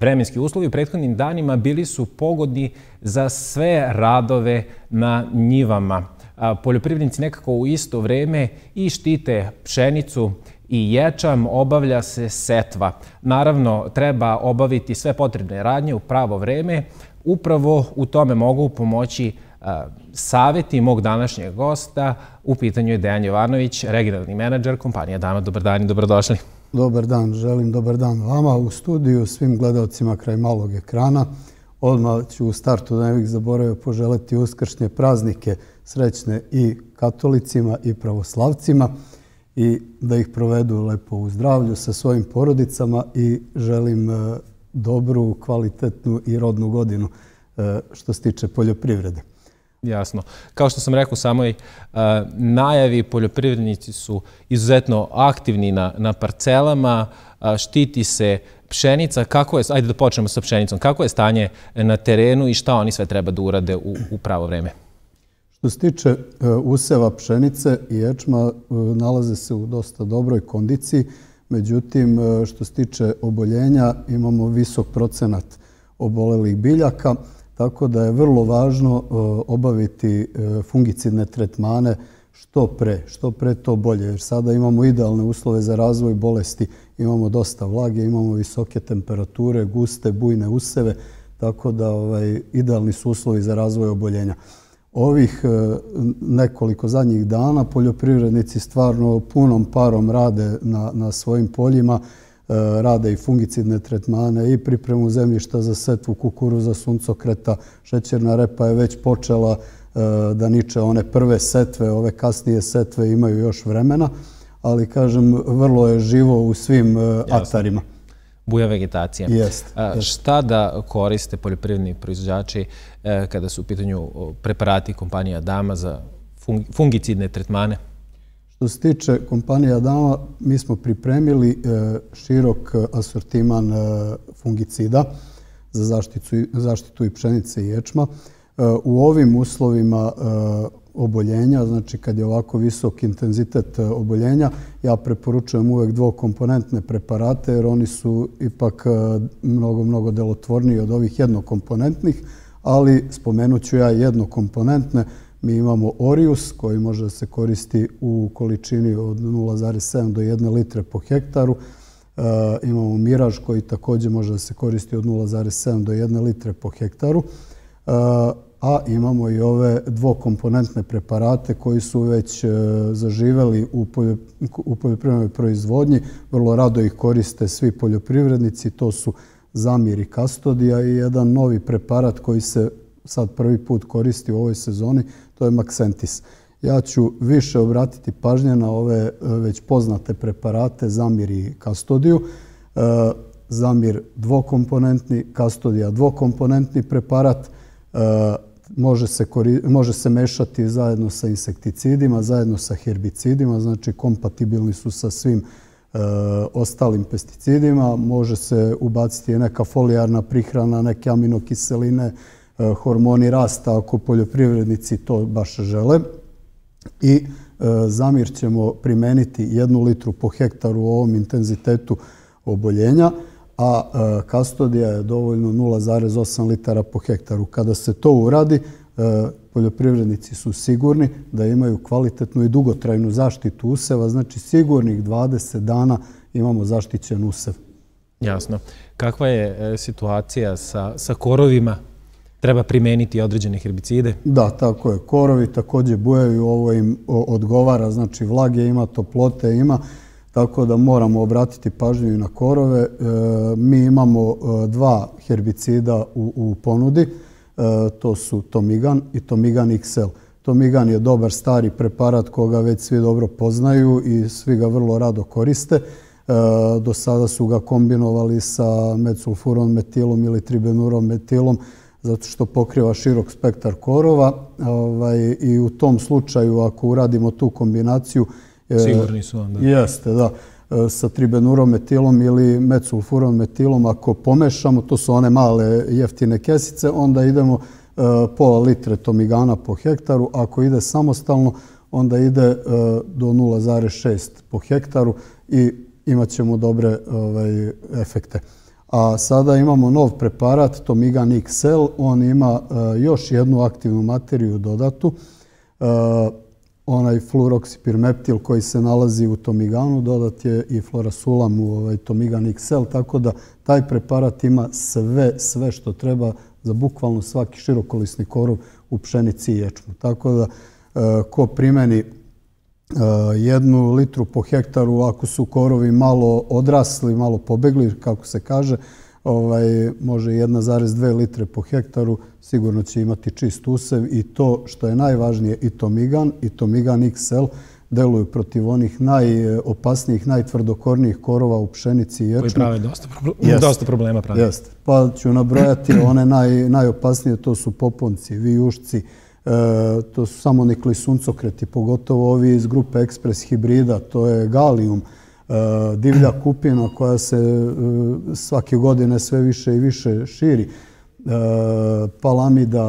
Vremenski uslovi u prethodnim danima bili su pogodni za sve radove na njivama. Poljoprivrednici nekako u isto vreme i štite pšenicu i ječam, obavlja se setva. Naravno, treba obaviti sve potrebne radnje u pravo vreme. Upravo u tome mogu pomoći savjeti mog današnjeg gosta. U pitanju je Dejan Jovanović, regionalni menadžer kompanija Dana. Dobar dan i dobrodošli. Dobar dan, želim dobar dan vama u studiju, svim gledalcima kraj malog ekrana. Odmah ću u startu da ne bih zaboravio poželiti uskršnje praznike srećne i katolicima i pravoslavcima i da ih provedu lepo u zdravlju sa svojim porodicama i želim e, dobru, kvalitetnu i rodnu godinu e, što se tiče poljoprivrede. Jasno. Kao što sam rekao u samoj eh, najavi, poljoprivrednici su izuzetno aktivni na, na parcelama, eh, štiti se pšenica. Kako je, ajde da počnemo sa pšenicom. Kako je stanje na terenu i šta oni sve treba da urade u, u pravo vreme? Što se tiče eh, useva pšenice i ječma, nalaze se u dosta dobroj kondiciji. Međutim, što se tiče oboljenja, imamo visok procenat obolelih biljaka. Uh, tako da je vrlo važno e, obaviti e, fungicidne tretmane što pre, što pre to bolje, jer sada imamo idealne uslove za razvoj bolesti, imamo dosta vlage, imamo visoke temperature, guste, bujne useve, tako da ovaj, idealni su uslovi za razvoj oboljenja. Ovih e, nekoliko zadnjih dana poljoprivrednici stvarno punom parom rade na, na svojim poljima, Eh, rade i fungicidne tretmane i pripremu zemljišta za setvu kukuruza, suncokreta, šećerna repa je već počela eh, da niče one prve setve, ove kasnije setve imaju još vremena, ali kažem, vrlo je živo u svim eh, atarima. Buja vegetacije. Šta da koriste poljoprivredni proizvođači kada su u pitanju preparati kompanija Dama za fungicidne tretmane? Što se tiče kompanije Adama, mi smo pripremili e, širok e, asortiman e, fungicida za zaštitu i pšenice i ječma. U ovim uslovima oboljenja, znači kad je ovako visok intenzitet oboljenja, ja preporučujem uvek dvokomponentne preparate jer oni su ipak mnogo, mnogo delotvorniji od ovih jednokomponentnih, ali spomenut ću ja jednokomponentne preparate Mi imamo Orius koji može da se koristi u količini od 0,7 do 1 litre po hektaru. E, imamo Miraž koji također može da se koristi od 0,7 do 1 litre po hektaru. E, a imamo i ove dvokomponentne preparate koji su već e, zaživeli u poljoprivrednoj proizvodnji. Vrlo rado ih koriste svi poljoprivrednici. To su Zamir i Kastodija i jedan novi preparat koji se sad prvi put koristi u ovoj sezoni, to je Maxentis. Ja ću više obratiti pažnje na ove e, već poznate preparate Zamir i Kastodiju. E, Zamir dvokomponentni, Kastodija dvokomponentni preparat. E, može se mešati zajedno sa insekticidima, zajedno sa herbicidima, znači kompatibilni su sa svim ostalim pesticidima. Može se ubaciti neka folijarna prihrana, neke aminokiseline, neke aminokiseline, E, hormoni rasta ako poljoprivrednici to baš žele. I e, zamir ćemo primeniti jednu litru po hektaru u ovom intenzitetu oboljenja, a e, kastodija je dovoljno 0,8 litara po hektaru. Kada se to uradi, poljoprivrednici su sigurni da imaju kvalitetnu i dugotrajnu zaštitu useva, znači sigurnih 20 dana imamo zaštićen usev. Jasno. Kakva je situacija sa korovima treba primeniti određene herbicide? Da, tako je. Korovi također bujaju, ovo im odgovara, znači vlage ima, toplote ima, tako da moramo obratiti pažnju i na korove. E, mi imamo e, dva herbicida u ponudi, e, to su Tomigan i Tomigan XL. Tomigan je dobar stari preparat koga već svi dobro poznaju i svi ga vrlo rado koriste. Do sada su ga kombinovali sa metsulfuron metilom ili tribenurom metilom, zato što pokriva širok spektar korova ovaj, i u tom slučaju ako uradimo tu kombinaciju... E, Sigurni su vam, da. Jeste, da e, sa metilom ili metilom, ako pomešamo, to su one male jeftine kesice, onda idemo e, pola litre tomigana po hektaru, ako ide samostalno, onda ide do 0,6 po hektaru i imat ćemo dobre ovaj, efekte a sada imamo nov preparat Tomigan XL, on ima e, još jednu aktivnu materiju dodatu, e, onaj fluroksipirmeptil koji se nalazi u Tomiganu, dodat je i florasulam u ovaj, Tomigan XL, tako da taj preparat ima sve, sve što treba za bukvalno svaki širokolisni korov u pšenici i ječmu. Tako da e, ko primeni Eh, jednu litru po hektaru ako su korovi malo odrasli, malo pobegli, kako se kaže, ovaj, može 1,2 litre po hektaru, sigurno će imati čist usev i to što je najvažnije i Tomigan i Tomigan XL deluju protiv onih najopasnijih, najtvrdokornijih korova u pšenici i ječmu. Koji prave dosta, proble dosta problema. Pravi. Yes. Pa ću nabrojati one naj, najopasnije, to su poponci, vijušci, E, to su samo nekli suncokreti, pogotovo ovi iz grupe Express Hibrida, to je galijum, e, divlja kupina koja se e, svake godine sve više i više širi, palamida,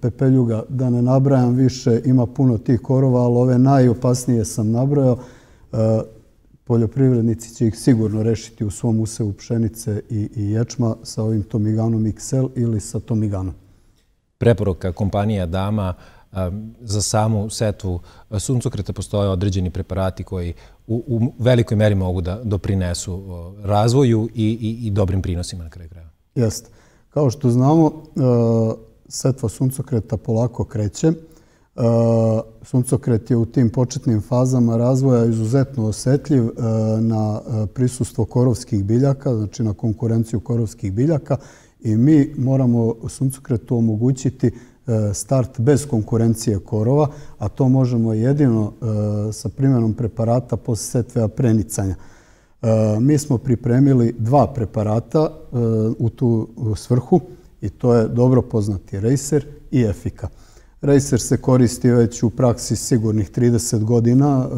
pepeljuga, da ne nabrajam više, ima puno tih korova, ali ove najopasnije sam nabrojao, poljoprivrednici će ih sigurno rešiti u svom usevu pšenice i ječma sa ovim Tomiganom XL ili sa Tomiganom preporuka kompanija Dama za samu setvu suncokreta postoje određeni preparati koji u velikoj meri mogu da doprinesu razvoju i dobrim prinosima na kraju kraja. Jeste. Kao što znamo, e, setva suncokreta polako kreće. E, suncokret je u tim početnim fazama razvoja izuzetno osetljiv e, na prisustvo korovskih biljaka, znači na konkurenciju korovskih biljaka, i mi moramo suncokretu omogućiti e, start bez konkurencije korova, a to možemo jedino e, sa primjenom preparata posle setvea prenicanja. E, mi smo pripremili dva preparata u tu svrhu i to je dobro poznati Racer i Efika. Racer se koristi već u praksi sigurnih 30 godina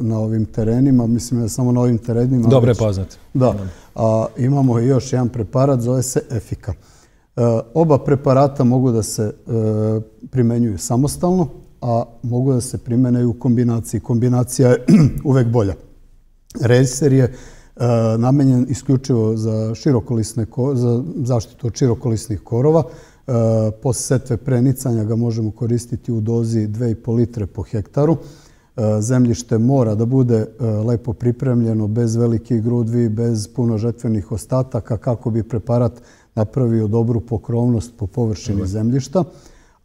na ovim terenima. Mislim, da samo na ovim terenima. Dobro je poznat. Da a imamo i još jedan preparat, zove se Efika. E, oba preparata mogu da se e, primenjuju samostalno, a mogu da se primene u kombinaciji. Kombinacija je uvek bolja. Rezister je e, namenjen isključivo za zaštitu od širokolisnih korova. Posle setve prenicanja ga možemo koristiti u dozi 2,5 litre po hektaru. E, zemljište mora da bude e, lepo pripremljeno, bez velikih grudvi, bez puno žetvenih ostataka, kako bi preparat napravio dobru pokrovnost po površini zemljišta.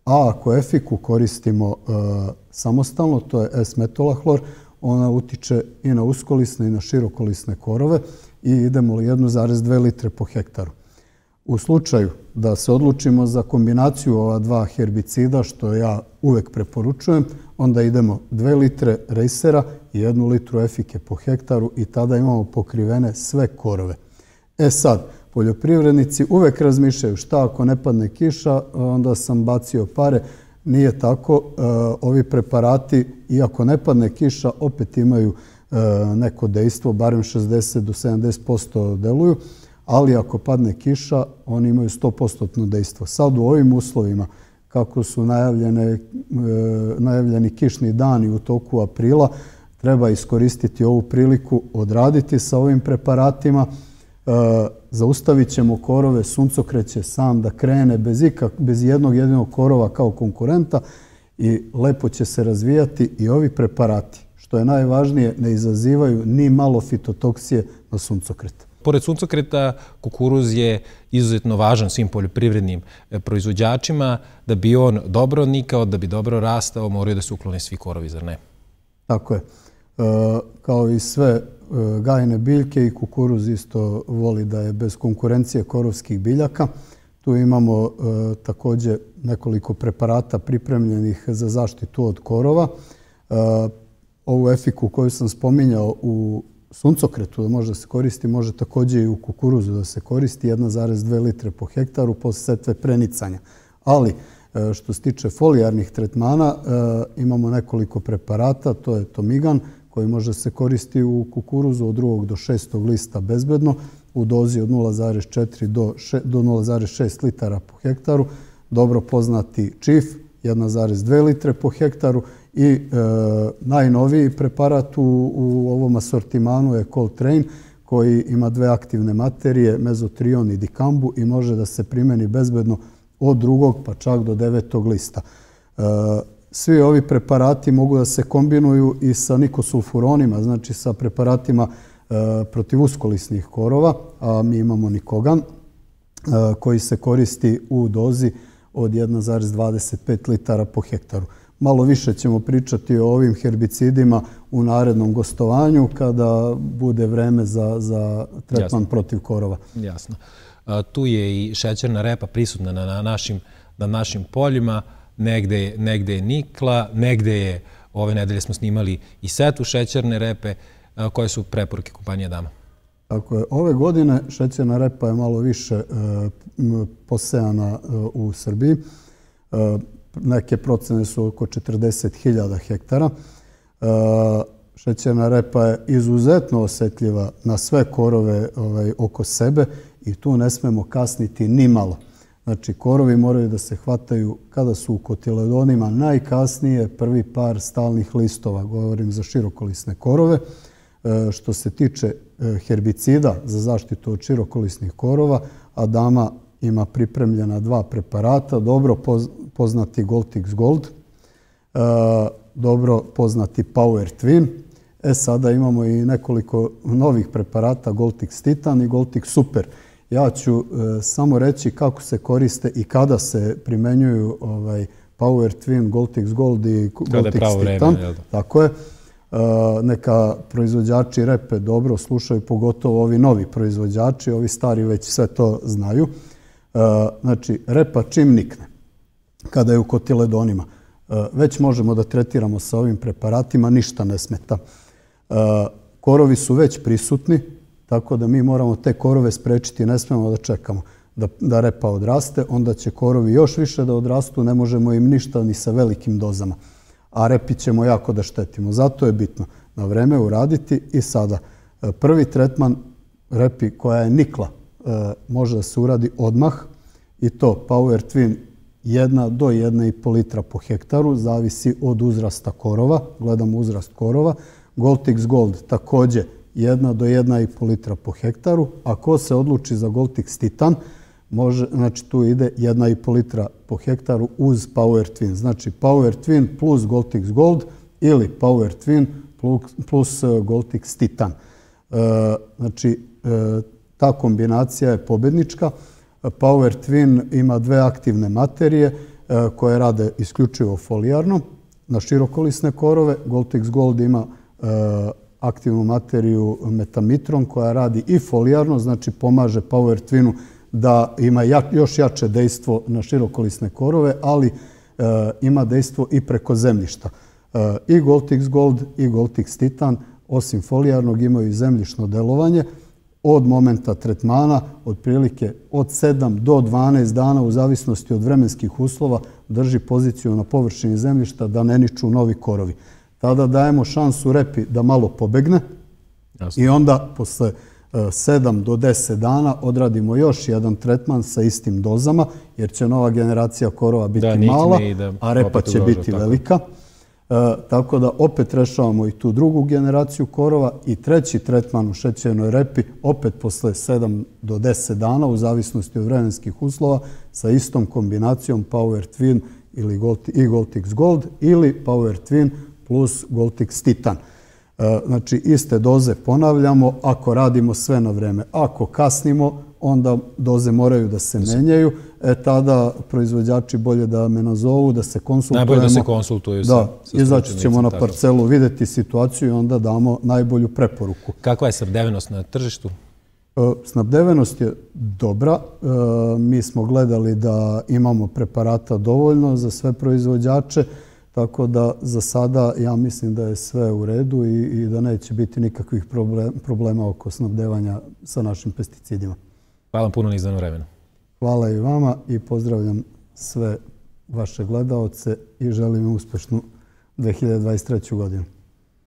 A ako efiku koristimo e, samostalno, to je S-metolahlor, ona utiče i na uskolisne i na širokolisne korove i idemo li 1,2 litre po hektaru. U slučaju da se odlučimo za kombinaciju ova dva herbicida, što ja uvek preporučujem, onda idemo 2 litre rejsera i 1 litru efike po hektaru i tada imamo pokrivene sve korove. E sad, poljoprivrednici uvek razmišljaju šta ako ne padne kiša, onda sam bacio pare. Nije tako, e, ovi preparati, iako ne padne kiša, opet imaju e, neko dejstvo, barem 60 do 70% deluju, ali ako padne kiša, oni imaju 100% dejstvo. Sad u ovim uslovima, kako su e, najavljeni kišni dani u toku aprila, treba iskoristiti ovu priliku, odraditi sa ovim preparatima, e, zaustavit ćemo korove, suncokret će sam da krene bez jednog jedinog korova kao konkurenta i lepo će se razvijati i ovi preparati. Što je najvažnije, ne izazivaju ni malo fitotoksije na suncokretu pored suncokreta, kukuruz je izuzetno važan svim poljoprivrednim e, proizvođačima. Da bi on dobro nikao, da bi dobro rastao, moraju da se uklone svi korovi, zar ne? Tako je. E, kao i sve e, gajne biljke i kukuruz isto voli da je bez konkurencije korovskih biljaka. Tu imamo također nekoliko preparata pripremljenih za zaštitu od korova. Ovu efiku koju sam spominjao u suncokretu da može da se koristi, može također i u kukuruzu da se koristi 1,2 litre po hektaru posle setve prenicanja. Ali e, što se tiče folijarnih tretmana, e, imamo nekoliko preparata, to je Tomigan koji može se koristi u kukuruzu od 2. do 6. lista bezbedno u dozi od 0,4 do 0,6 litara po hektaru, dobro poznati čif 1,2 litre po hektaru i e, najnoviji preparat u ovom asortimanu je Coltrain koji ima dve aktivne materije, mezotrion i dikambu i može da se primeni bezbedno od drugog pa čak do devetog lista. E, svi ovi preparati mogu da se kombinuju i sa nikosulfuronima, znači sa preparatima e, protiv uskolisnih korova, a mi imamo nikogan koji se koristi u dozi od 1,25 litara po hektaru. Malo više ćemo pričati o ovim herbicidima u narednom gostovanju kada bude vreme za tretman protiv korova. Jasno. Tu je i šećerna repa prisutna na našim poljima. Negde je nikla, negde je, ove nedelje smo snimali i setu šećerne repe. Koje su preporuke kompanije dama? Tako je. Ove godine šećerna repa je malo više e, posejana e, u Srbiji. E, neke procene su oko 40.000 hektara. E, šećerna repa je izuzetno osetljiva na sve korove ovaj, oko sebe i tu ne smemo kasniti ni malo. Znači, korovi moraju da se hvataju kada su u kotiledonima najkasnije prvi par stalnih listova, govorim za širokolisne korove. E, što se tiče e, herbicida za zaštitu od širokolisnih korova, Adama ima pripremljena dva preparata, dobro poznati Goltix Gold, e, dobro poznati Power Twin. E, sada imamo i nekoliko novih preparata, Goltix Titan i Goltix Super. Ja ću e, samo reći kako se koriste i kada se primenjuju ovaj, Power Twin, Goltix Gold i Goltix Titan. Tako je. E, neka proizvođači repe dobro slušaju, pogotovo ovi novi proizvođači, ovi stari već sve to znaju. E, znači, repa čim nikne, kada je u kotiledonima, e, već možemo da tretiramo sa ovim preparatima, ništa ne smeta. E, korovi su već prisutni, tako da mi moramo te korove sprečiti, ne smemo da čekamo da repa odraste, onda će korovi još više da odrastu, ne možemo im ništa ni sa velikim dozama. A repi ćemo jako da štetimo. Zato je bitno na vreme uraditi i sada. Prvi tretman repi koja je nikla, E, može da se uradi odmah i to Power Twin 1 do 1,5 litra po hektaru, zavisi od uzrasta korova, gledamo uzrast korova. Goltix Gold također 1 do 1,5 litra po hektaru, a ko se odluči za Goltix Titan, znači tu ide 1,5 litra po hektaru uz Power Twin. Znači Power Twin plus Goltix Gold ili Power Twin plus e, Goltix Titan. E, znači, ta kombinacija je pobednička. Power Twin ima dve aktivne materije e, koje rade isključivo folijarno na širokolisne korove. Goltex Gold ima e, aktivnu materiju metamitron koja radi i folijarno, znači pomaže Power Twinu da ima još jače dejstvo na širokolisne korove, ali e, ima dejstvo i preko zemljišta. I Goltex Gold i Goltex Titan, osim folijarnog, imaju i zemljišno delovanje od momenta tretmana, otprilike od 7 do 12 dana u zavisnosti od vremenskih uslova, drži poziciju na površini zemljišta da ne niču novi korovi. Tada dajemo šansu repi da malo pobegne i onda posle 7 e, do 10 dana odradimo još jedan tretman sa istim dozama, jer će nova generacija korova biti mala, a repa će biti velika. E, tako da opet rešavamo i tu drugu generaciju korova i treći tretman u šećernoj repi, opet posle 7 do 10 dana, u zavisnosti od vremenskih uslova, sa istom kombinacijom Power Twin ili Gold, i Goltix Gold ili Power Twin plus Goltix Titan. E, znači, iste doze ponavljamo ako radimo sve na vreme. Ako kasnimo, onda doze moraju da se menjaju e tada proizvođači bolje da me nazovu, da se konsultujemo. Najbolje da se konsultuju. Da, izaći ćemo na parcelu, videti situaciju i onda damo najbolju preporuku. Kakva je srbdevenost na tržištu? E, snabdevenost je dobra. E, mi smo gledali da imamo preparata dovoljno za sve proizvođače, tako da za sada ja mislim da je sve u redu i da neće biti nikakvih problema oko snabdevanja sa našim pesticidima. Hvala vam puno na izdanu vremenu. Hvala i vama i pozdravljam sve vaše gledalce i želim uspešnu 2023. godinu.